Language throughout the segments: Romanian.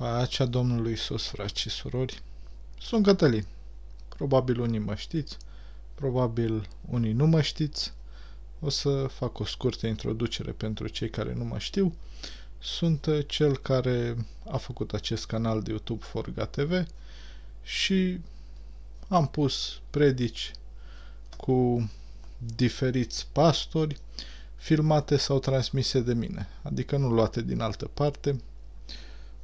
Pacea Domnului Iisus, frați și surori. Sunt Cătălin. Probabil unii mă știți, probabil unii nu mă știți. O să fac o scurtă introducere pentru cei care nu mă știu. Sunt uh, cel care a făcut acest canal de YouTube Forga TV și am pus predici cu diferiți pastori filmate sau transmise de mine, adică nu luate din altă parte,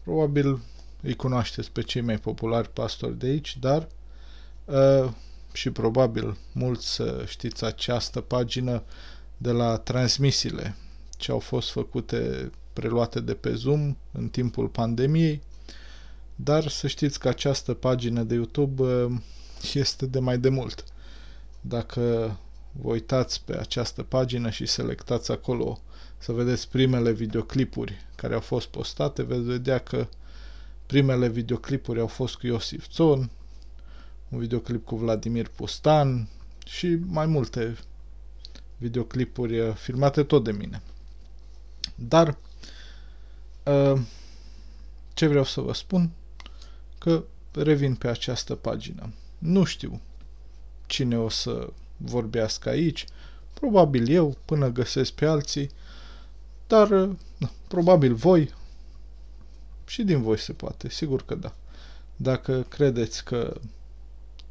Probabil îi cunoașteți pe cei mai populari pastori de aici, dar uh, și probabil mulți știți această pagină de la transmisiile ce au fost făcute, preluate de pe Zoom în timpul pandemiei, dar să știți că această pagină de YouTube ă, este de mai demult. Dacă vă uitați pe această pagină și selectați acolo să vedeți primele videoclipuri care au fost postate, veți vedea că primele videoclipuri au fost cu Iosif Țon, un videoclip cu Vladimir Pustan și mai multe videoclipuri uh, filmate tot de mine. Dar uh, ce vreau să vă spun? Că revin pe această pagină. Nu știu cine o să vorbească aici, probabil eu, până găsesc pe alții, dar uh, da, probabil voi și din voi se poate, sigur că da. Dacă credeți că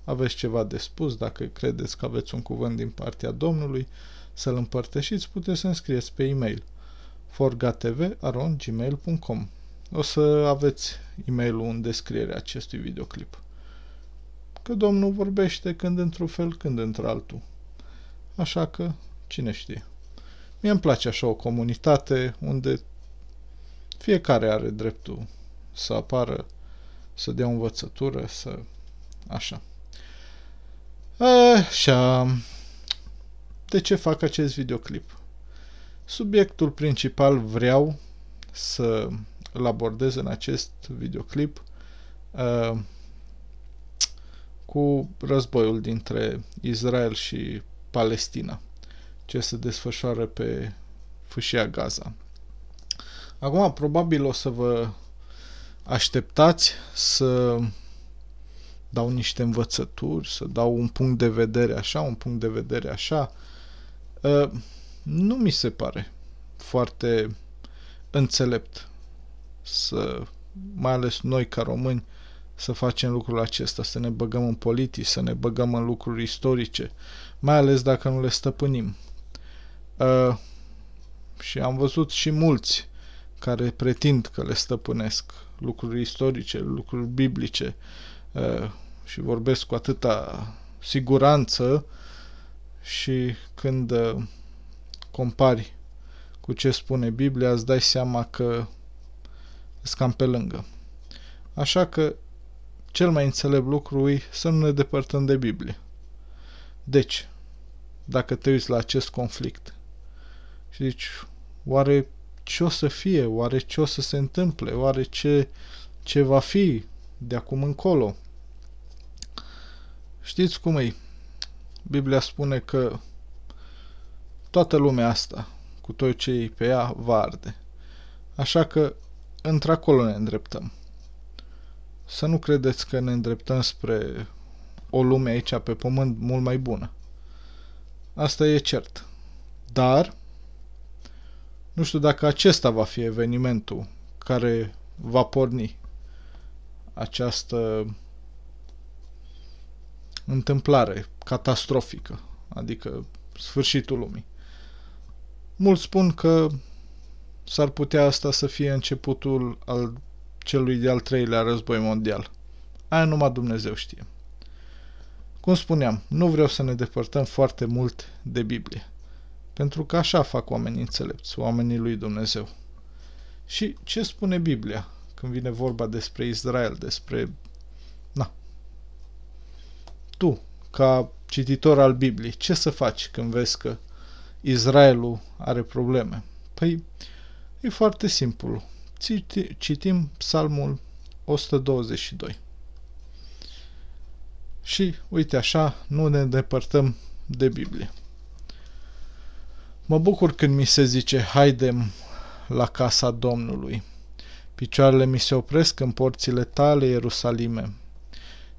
aveți ceva de spus, dacă credeți că aveți un cuvânt din partea Domnului, să-l împărtășiți, puteți să scrieți pe e-mail forgatv.gmail.com O să aveți e-mailul în descrierea acestui videoclip că Domnul vorbește când într-un fel, când într-altul. Așa că, cine știe. Mie îmi place așa o comunitate unde fiecare are dreptul să apară, să dea o învățătură, să... așa. Așa. De ce fac acest videoclip? Subiectul principal vreau să îl abordez în acest videoclip uh, cu războiul dintre Israel și Palestina, ce se desfășoară pe fâșia Gaza. Acum, probabil o să vă așteptați să dau niște învățături, să dau un punct de vedere așa, un punct de vedere așa. Ă, nu mi se pare foarte înțelept să, mai ales noi ca români, să facem lucrul acesta, să ne băgăm în politici, să ne băgăm în lucruri istorice, mai ales dacă nu le stăpânim. Uh, și am văzut și mulți care pretind că le stăpânesc lucruri istorice, lucruri biblice uh, și vorbesc cu atâta siguranță și când uh, compari cu ce spune Biblia, îți dai seama că sunt cam pe lângă. Așa că cel mai înțelept lucru e să nu ne depărtăm de Biblie. Deci, dacă te uiți la acest conflict și zici, oare ce o să fie, oare ce o să se întâmple, oare ce, ce va fi de acum încolo. Știți cum e? Biblia spune că toată lumea asta, cu tot ce e pe ea, va arde. Așa că într-acolo ne îndreptăm să nu credeți că ne îndreptăm spre o lume aici pe pământ mult mai bună. Asta e cert. Dar nu știu dacă acesta va fi evenimentul care va porni această întâmplare catastrofică, adică sfârșitul lumii. Mulți spun că s-ar putea asta să fie începutul al celui de-al treilea război mondial. Aia numai Dumnezeu știe. Cum spuneam, nu vreau să ne depărtăm foarte mult de Biblie, pentru că așa fac oamenii înțelepți, oamenii lui Dumnezeu. Și ce spune Biblia când vine vorba despre Israel, despre... Na. Tu, ca cititor al Bibliei, ce să faci când vezi că Israelul are probleme? Păi, e foarte simplu citim psalmul 122. Și uite așa, nu ne îndepărtăm de Biblie. Mă bucur când mi se zice, haidem la casa Domnului. Picioarele mi se opresc în porțile tale, Ierusalime.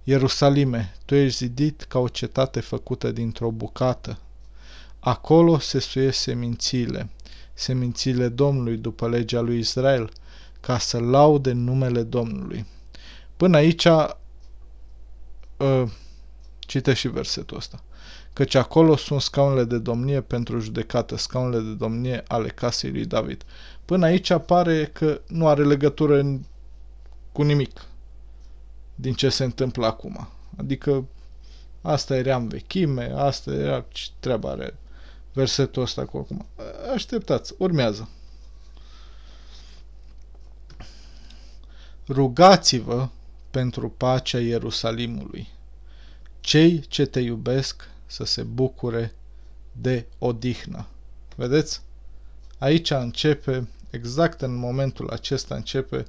Ierusalime, tu ești zidit ca o cetate făcută dintr-o bucată. Acolo se suie semințiile, semințiile Domnului după legea lui Israel – ca să laude numele Domnului. Până aici uh, cite și versetul ăsta. Căci acolo sunt scaunele de domnie pentru judecată, scaunele de domnie ale casei lui David. Până aici pare că nu are legătură cu nimic din ce se întâmplă acum. Adică asta era în vechime, asta era ce treaba are versetul ăsta cu acum. Așteptați, urmează. Rugați-vă pentru pacea Ierusalimului. Cei ce te iubesc să se bucure de odihnă. Vedeți? Aici începe, exact în momentul acesta începe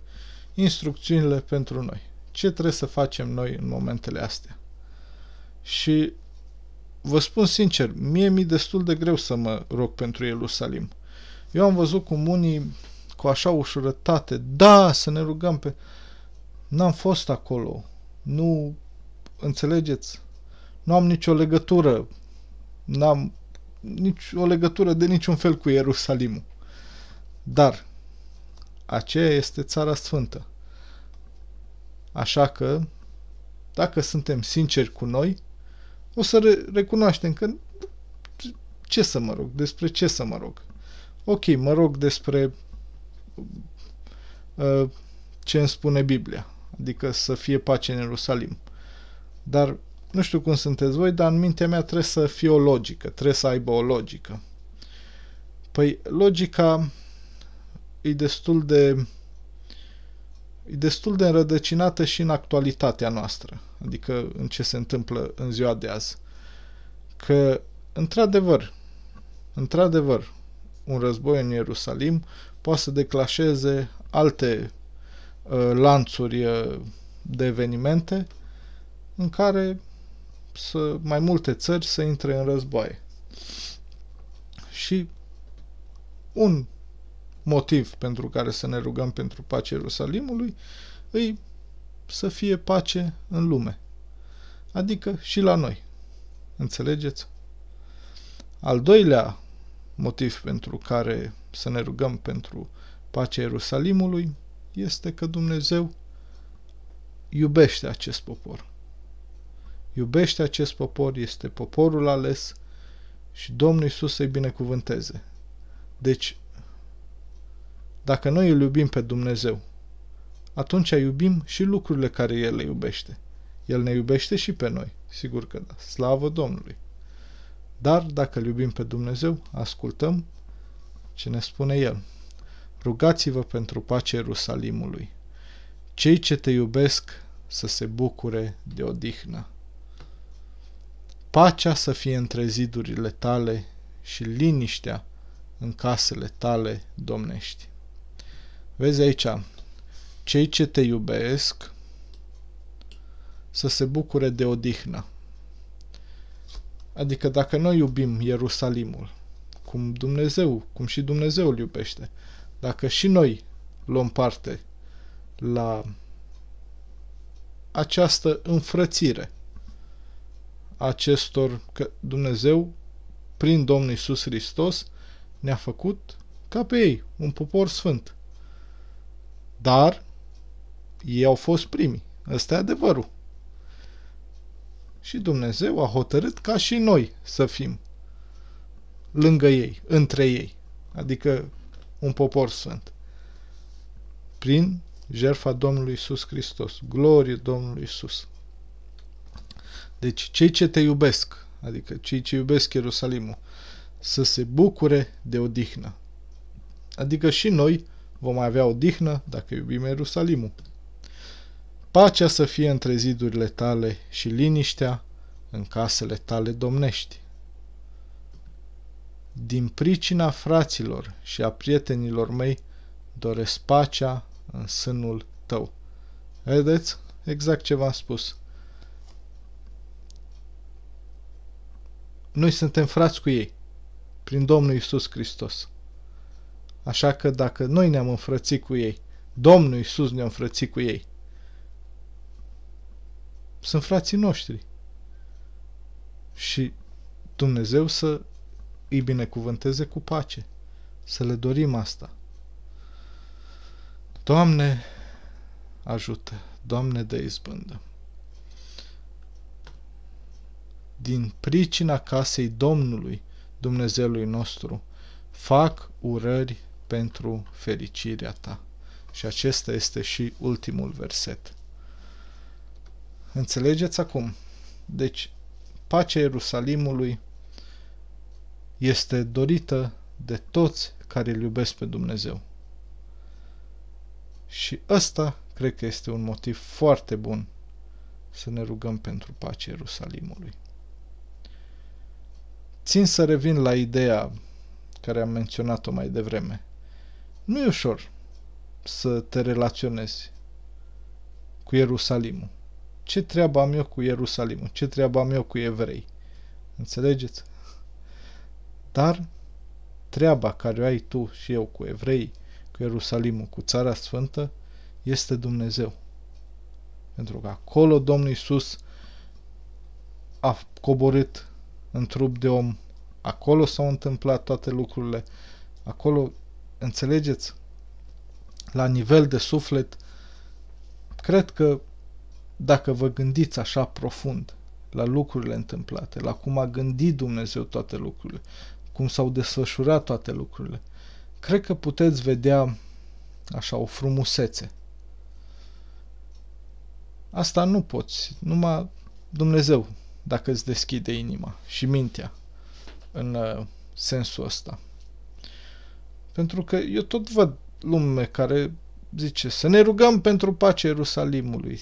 instrucțiunile pentru noi. Ce trebuie să facem noi în momentele astea? Și vă spun sincer, mie mi-e destul de greu să mă rog pentru Ierusalim. Eu am văzut cum unii cu așa ușurătate, da, să ne rugăm pe... N-am fost acolo, nu înțelegeți? Nu am nicio legătură, n-am nici o legătură de niciun fel cu Ierusalimul. Dar aceea este țara sfântă. Așa că, dacă suntem sinceri cu noi, o să re- recunoaștem că ce să mă rog, despre ce să mă rog. Ok, mă rog despre Uh, ce îmi spune Biblia, adică să fie pace în Ierusalim. Dar nu știu cum sunteți voi, dar în mintea mea trebuie să fie o logică, trebuie să aibă o logică. Păi logica e destul de e destul de înrădăcinată și în actualitatea noastră, adică în ce se întâmplă în ziua de azi. Că, într-adevăr, într-adevăr, un război în Ierusalim poate să declașeze alte uh, lanțuri uh, de evenimente în care să mai multe țări să intre în război. Și un motiv pentru care să ne rugăm pentru pace Ierusalimului îi să fie pace în lume. Adică și la noi. Înțelegeți? Al doilea motiv pentru care să ne rugăm pentru pacea Ierusalimului este că Dumnezeu iubește acest popor. Iubește acest popor, este poporul ales și Domnul Isus să-i binecuvânteze. Deci, dacă noi îl iubim pe Dumnezeu, atunci iubim și lucrurile care El le iubește. El ne iubește și pe noi, sigur că da, slavă Domnului. Dar dacă îl iubim pe Dumnezeu, ascultăm ce ne spune el. Rugați-vă pentru pacea Ierusalimului. Cei ce te iubesc să se bucure de odihnă. Pacea să fie între zidurile tale și liniștea în casele tale domnești. Vezi aici, cei ce te iubesc să se bucure de odihnă. Adică dacă noi iubim Ierusalimul, cum Dumnezeu, cum și Dumnezeu îl iubește. Dacă și noi luăm parte la această înfrățire acestor, că Dumnezeu, prin Domnul Isus Hristos, ne-a făcut ca pe ei, un popor sfânt. Dar ei au fost primii. Ăsta e adevărul. Și Dumnezeu a hotărât ca și noi să fim lângă ei, între ei, adică un popor sfânt, prin jertfa Domnului Iisus Hristos. Glorie Domnului Iisus! Deci, cei ce te iubesc, adică cei ce iubesc Ierusalimul, să se bucure de odihnă. Adică și noi vom avea odihnă dacă iubim Ierusalimul. Pacea să fie între zidurile tale și liniștea în casele tale domnești. Din pricina fraților și a prietenilor mei, doresc pacea în sânul tău. Vedeți? Exact ce v-am spus. Noi suntem frați cu ei, prin Domnul Isus Hristos. Așa că dacă noi ne-am înfrățit cu ei, Domnul Isus ne-a înfrățit cu ei, sunt frații noștri. Și Dumnezeu să îi binecuvânteze cu pace. Să le dorim asta. Doamne, ajută! Doamne, de izbândă! Din pricina casei Domnului, Dumnezeului nostru, fac urări pentru fericirea ta. Și acesta este și ultimul verset. Înțelegeți acum? Deci, pacea Ierusalimului este dorită de toți care îl iubesc pe Dumnezeu. Și ăsta cred că este un motiv foarte bun să ne rugăm pentru pacea Ierusalimului. Țin să revin la ideea care am menționat-o mai devreme. Nu e ușor să te relaționezi cu Ierusalimul. Ce treabă am eu cu Ierusalimul? Ce treabă am eu cu evrei? Înțelegeți? Dar treaba care o ai tu și eu cu evrei, cu Ierusalimul, cu Țara Sfântă, este Dumnezeu. Pentru că acolo Domnul Iisus a coborât în trup de om, acolo s-au întâmplat toate lucrurile, acolo, înțelegeți, la nivel de suflet, cred că dacă vă gândiți așa profund la lucrurile întâmplate, la cum a gândit Dumnezeu toate lucrurile, cum s-au desfășurat toate lucrurile, cred că puteți vedea așa o frumusețe. Asta nu poți, numai Dumnezeu, dacă îți deschide inima și mintea în uh, sensul ăsta. Pentru că eu tot văd lume care zice să ne rugăm pentru pace Ierusalimului.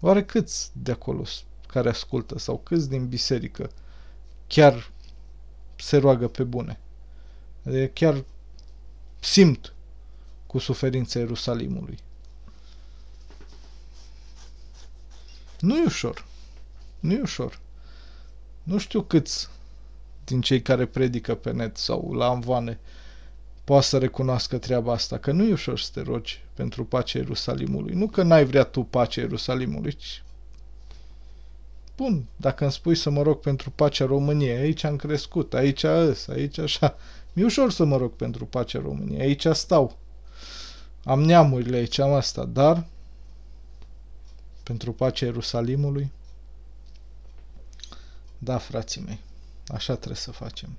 Oare câți de acolo care ascultă sau câți din biserică chiar se roagă pe bune. Adică chiar simt cu suferința Ierusalimului. Nu e ușor. Nu e ușor. Nu știu câți din cei care predică pe net sau la amvane poate să recunoască treaba asta, că nu e ușor să te rogi pentru pacea Ierusalimului. Nu că n-ai vrea tu pacea Ierusalimului, ci spun, dacă îmi spui să mă rog pentru pacea României, aici am crescut, aici îs, aici așa. Mi-e ușor să mă rog pentru pacea României, aici stau. Am neamurile aici, am asta, dar pentru pacea Ierusalimului, da, frații mei, așa trebuie să facem.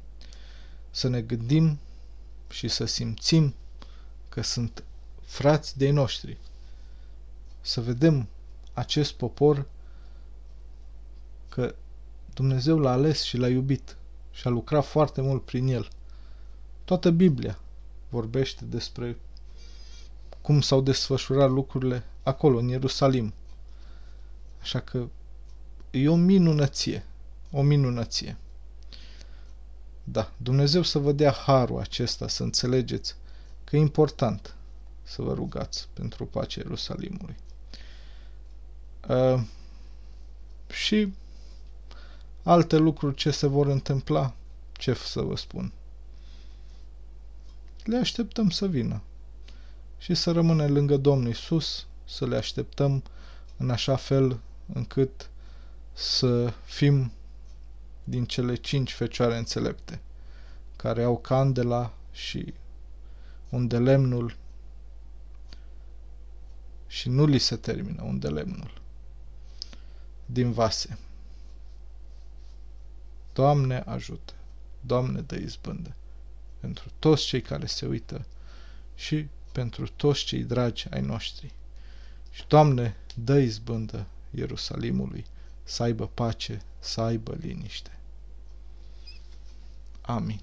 Să ne gândim și să simțim că sunt frați de noștri. Să vedem acest popor că Dumnezeu l-a ales și l-a iubit și a lucrat foarte mult prin el. Toată Biblia vorbește despre cum s-au desfășurat lucrurile acolo, în Ierusalim. Așa că e o minunăție, o minunăție. Da, Dumnezeu să vă dea harul acesta, să înțelegeți că e important să vă rugați pentru pacea Ierusalimului. Uh, și Alte lucruri ce se vor întâmpla, ce să vă spun. Le așteptăm să vină și să rămâne lângă Domnul Isus, să le așteptăm în așa fel încât să fim din cele cinci fecioare înțelepte, care au candela și unde lemnul și nu li se termină unde lemnul din vase. Doamne ajută! Doamne dă izbândă! Pentru toți cei care se uită și pentru toți cei dragi ai noștri. Și Doamne, dă izbândă Ierusalimului să aibă pace, să aibă liniște. Amin.